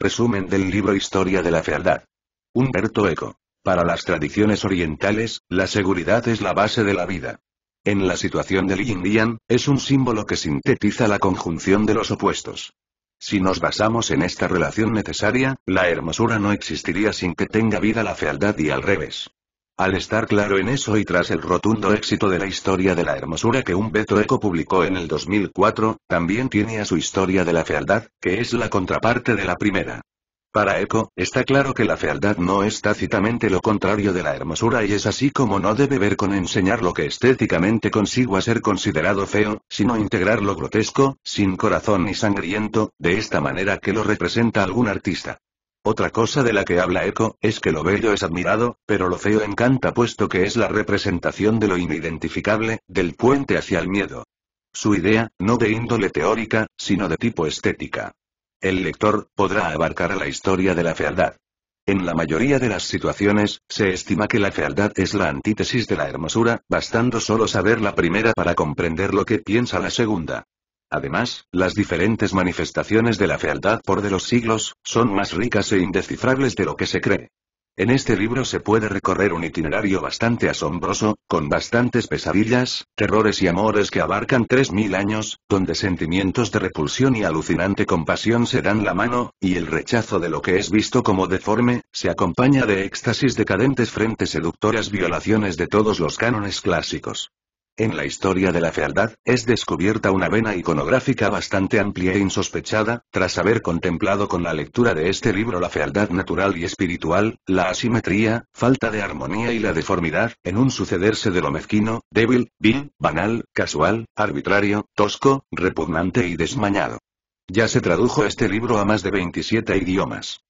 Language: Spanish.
Resumen del libro Historia de la Fealdad. Humberto Eco. Para las tradiciones orientales, la seguridad es la base de la vida. En la situación del yin yang, es un símbolo que sintetiza la conjunción de los opuestos. Si nos basamos en esta relación necesaria, la hermosura no existiría sin que tenga vida la fealdad y al revés. Al estar claro en eso y tras el rotundo éxito de la historia de la hermosura que un Beto Eco publicó en el 2004, también tiene a su historia de la fealdad, que es la contraparte de la primera. Para Eco, está claro que la fealdad no es tácitamente lo contrario de la hermosura y es así como no debe ver con enseñar lo que estéticamente a ser considerado feo, sino integrar lo grotesco, sin corazón ni sangriento, de esta manera que lo representa algún artista. Otra cosa de la que habla Eco, es que lo bello es admirado, pero lo feo encanta puesto que es la representación de lo inidentificable, del puente hacia el miedo. Su idea, no de índole teórica, sino de tipo estética. El lector, podrá abarcar la historia de la fealdad. En la mayoría de las situaciones, se estima que la fealdad es la antítesis de la hermosura, bastando solo saber la primera para comprender lo que piensa la segunda. Además, las diferentes manifestaciones de la fealdad por de los siglos, son más ricas e indescifrables de lo que se cree. En este libro se puede recorrer un itinerario bastante asombroso, con bastantes pesadillas, terrores y amores que abarcan 3.000 años, donde sentimientos de repulsión y alucinante compasión se dan la mano, y el rechazo de lo que es visto como deforme, se acompaña de éxtasis decadentes frente seductoras violaciones de todos los cánones clásicos. En la historia de la fealdad, es descubierta una vena iconográfica bastante amplia e insospechada, tras haber contemplado con la lectura de este libro la fealdad natural y espiritual, la asimetría, falta de armonía y la deformidad, en un sucederse de lo mezquino, débil, vil, banal, casual, arbitrario, tosco, repugnante y desmañado. Ya se tradujo este libro a más de 27 idiomas.